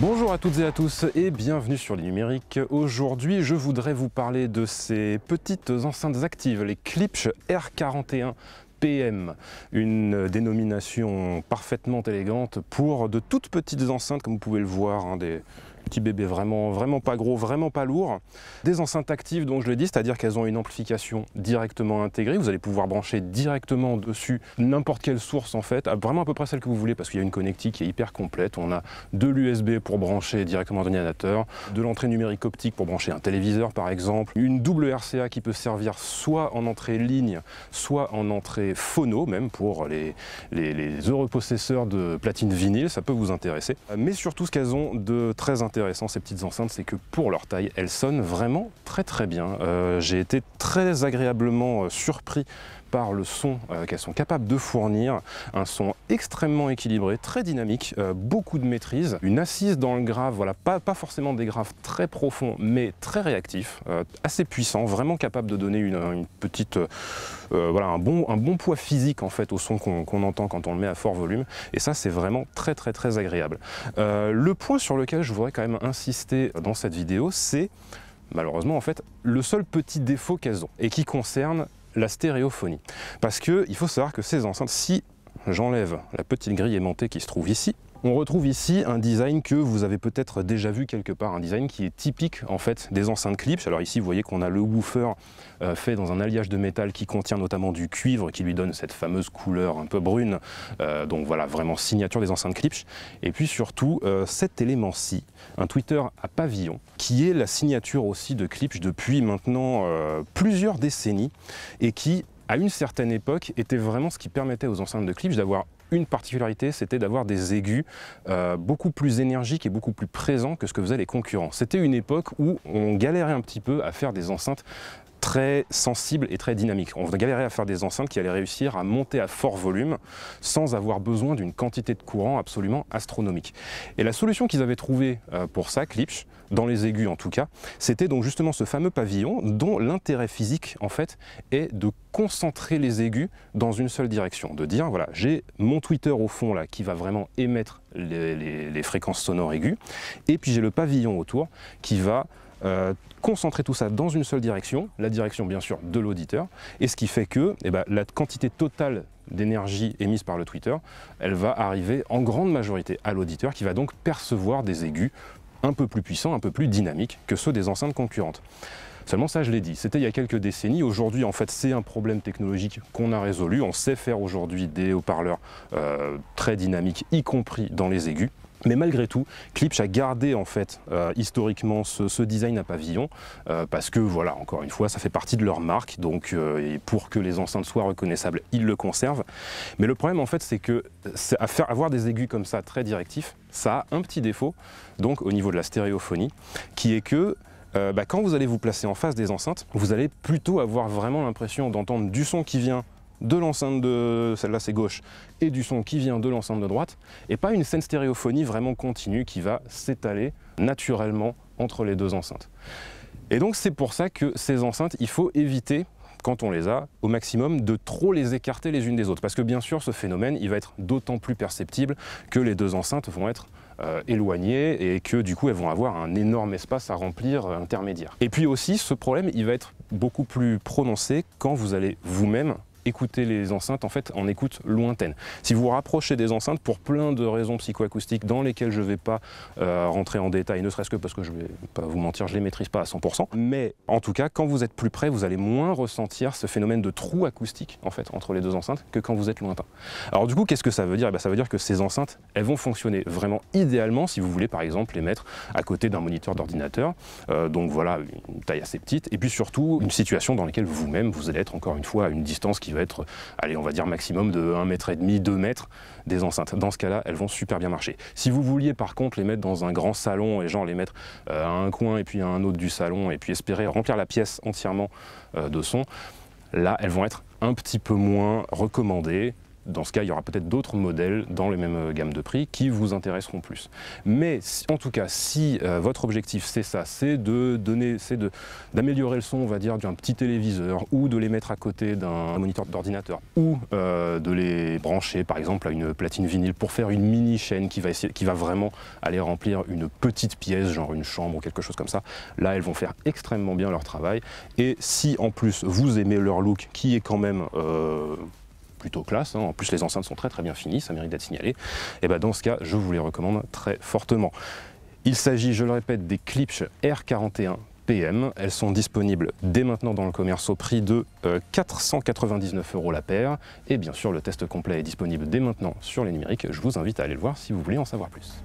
Bonjour à toutes et à tous et bienvenue sur les numériques. Aujourd'hui, je voudrais vous parler de ces petites enceintes actives, les Klipsch R41 PM, une dénomination parfaitement élégante pour de toutes petites enceintes, comme vous pouvez le voir, hein, des, petit bébé, vraiment, vraiment pas gros, vraiment pas lourd. Des enceintes actives, donc je le dis, c'est-à-dire qu'elles ont une amplification directement intégrée. Vous allez pouvoir brancher directement dessus n'importe quelle source en fait, vraiment à peu près celle que vous voulez parce qu'il y a une connectique qui est hyper complète. On a de l'USB pour brancher directement un ordinateur, de l'entrée numérique optique pour brancher un téléviseur par exemple, une double RCA qui peut servir soit en entrée ligne, soit en entrée phono, même pour les, les, les heureux possesseurs de platine vinyle, ça peut vous intéresser. Mais surtout ce qu'elles ont de très intéressant intéressant ces petites enceintes, c'est que pour leur taille, elles sonnent vraiment très très bien. Euh, j'ai été très agréablement euh, surpris par le son euh, qu'elles sont capables de fournir, un son extrêmement équilibré, très dynamique, beaucoup de maîtrise, une assise dans le grave, voilà, pas, pas forcément des graves très profonds, mais très réactifs, assez puissant, vraiment capable de donner une, petite, voilà, un bon, un bon poids physique en fait au son qu'on entend quand on le met à fort volume, et ça c'est vraiment très très très agréable. le point sur lequel je voudrais quand même insister dans cette vidéo, c'est malheureusement en fait le seul petit défaut qu'elles ont et qui concerne la stéréophonie. Parce que il faut savoir que ces enceintes, si j'enlève la petite grille aimantée qui se trouve ici, on retrouve ici un design que vous avez peut-être déjà vu quelque part, un design qui est typique en fait des enceintes Clips. Alors ici vous voyez qu'on a le woofer euh, fait dans un alliage de métal qui contient notamment du cuivre qui lui donne cette fameuse couleur un peu brune, euh, donc voilà vraiment signature des enceintes Clips. Et puis surtout euh, cet élément-ci, un Twitter à pavillon, qui est la signature aussi de Clips depuis maintenant plusieurs décennies et qui à une certaine époque, était vraiment ce qui permettait aux enceintes de clips d'avoir une particularité, c'était d'avoir des aigus euh, beaucoup plus énergiques et beaucoup plus présents que ce que faisaient les concurrents. C'était une époque où on galérait un petit peu à faire des enceintes très sensible et très dynamique. On galérer à faire des enceintes qui allaient réussir à monter à fort volume sans avoir besoin d'une quantité de courant absolument astronomique. Et la solution qu'ils avaient trouvée euh, pour ça, Klipsch, dans les aigus en tout cas, c'était donc justement ce fameux pavillon dont l'intérêt physique en fait est de concentrer les aigus dans une seule direction, de dire voilà j'ai mon Twitter au fond là qui va vraiment émettre les, les fréquences sonores aiguës et puis j'ai le pavillon autour qui va euh, concentrer tout ça dans une seule direction, la direction bien sûr de l'auditeur, et ce qui fait que eh ben, la quantité totale d'énergie émise par le Twitter, elle va arriver en grande majorité à l'auditeur qui va donc percevoir des aigus un peu plus puissants, un peu plus dynamiques que ceux des enceintes concurrentes. Seulement ça, je l'ai dit, c'était il y a quelques décennies. Aujourd'hui, en fait, c'est un problème technologique qu'on a résolu. On sait faire aujourd'hui des haut-parleurs euh, très dynamiques, y compris dans les aigus. Mais malgré tout, Klipsch a gardé en fait euh, historiquement ce, design à pavillon euh, parce que voilà, encore une fois, ça fait partie de leur marque, donc euh, et pour que les enceintes soient reconnaissables, ils le conservent. Mais le problème en fait, c'est que à faire, avoir des aigus comme ça très directifs, ça a un petit défaut, donc au niveau de la stéréophonie, qui est que bah, quand vous allez vous placer en face des enceintes, vous allez plutôt avoir vraiment l'impression d'entendre du son qui vient de l'enceinte de celle-là c'est gauche et du son qui vient de l'enceinte de droite et pas une scène stéréophonie vraiment continue qui va s'étaler naturellement entre les deux enceintes. Et donc c'est pour ça que ces enceintes, il faut éviter quand on les a, au maximum, de trop les écarter les unes des autres. Parce que bien sûr, ce phénomène, il va être d'autant plus perceptible que les deux enceintes vont être euh, éloignées et que du coup, elles vont avoir un énorme espace à remplir euh, intermédiaire. Et puis aussi, ce problème, il va être beaucoup plus prononcé quand vous allez vous-même écouter les enceintes en fait en écoute lointaine. Si vous vous rapprochez des enceintes pour plein de raisons psychoacoustiques dans lesquelles je ne vais pas euh, rentrer en détail, ne serait-ce que parce que je ne vais pas vous mentir, je les maîtrise pas à 100%, mais en tout cas, quand vous êtes plus près, vous allez moins ressentir ce phénomène de trou acoustique en fait entre les deux enceintes que quand vous êtes lointain. Alors du coup, qu'est-ce que ça veut dire eh ben, Ça veut dire que ces enceintes, elles vont fonctionner vraiment idéalement si vous voulez par exemple les mettre à côté d'un moniteur d'ordinateur, euh, donc voilà, une taille assez petite, et puis surtout une situation dans laquelle vous-même vous allez être encore une fois à une distance qui va être, allez, on va dire maximum de mètre et demi 2 mètres des enceintes. Dans ce cas-là, elles vont super bien marcher. Si vous vouliez par contre les mettre dans un grand salon et genre les mettre euh, à un coin et puis à un autre du salon et puis espérer remplir la pièce entièrement euh, de son, là, elles vont être un petit peu moins recommandées dans ce cas, il y aura peut-être d'autres modèles dans les mêmes euh, gammes de prix qui vous intéresseront plus. Mais en tout cas, si euh, votre objectif c'est ça, c'est de donner, c'est d'améliorer le son, on va dire, d'un petit téléviseur ou de les mettre à côté d'un moniteur d'ordinateur ou euh, de les brancher par exemple à une platine vinyle pour faire une mini chaîne qui va, qui va vraiment aller remplir une petite pièce, genre une chambre ou quelque chose comme ça. Là, elles vont faire extrêmement bien leur travail. Et si en plus vous aimez leur look qui est quand même plutôt classe. Hein. En plus, les enceintes sont très très bien finies, ça mérite d'être signalé. Et eh ben, dans ce cas, je vous les recommande très fortement. Il s'agit, je le répète, des Clips R41 PM. Elles sont disponibles dès maintenant dans le commerce au prix de 499 euh, euros la paire. Et bien sûr, le test complet est disponible dès maintenant sur les numériques. Je vous invite à aller le voir si vous voulez en savoir plus.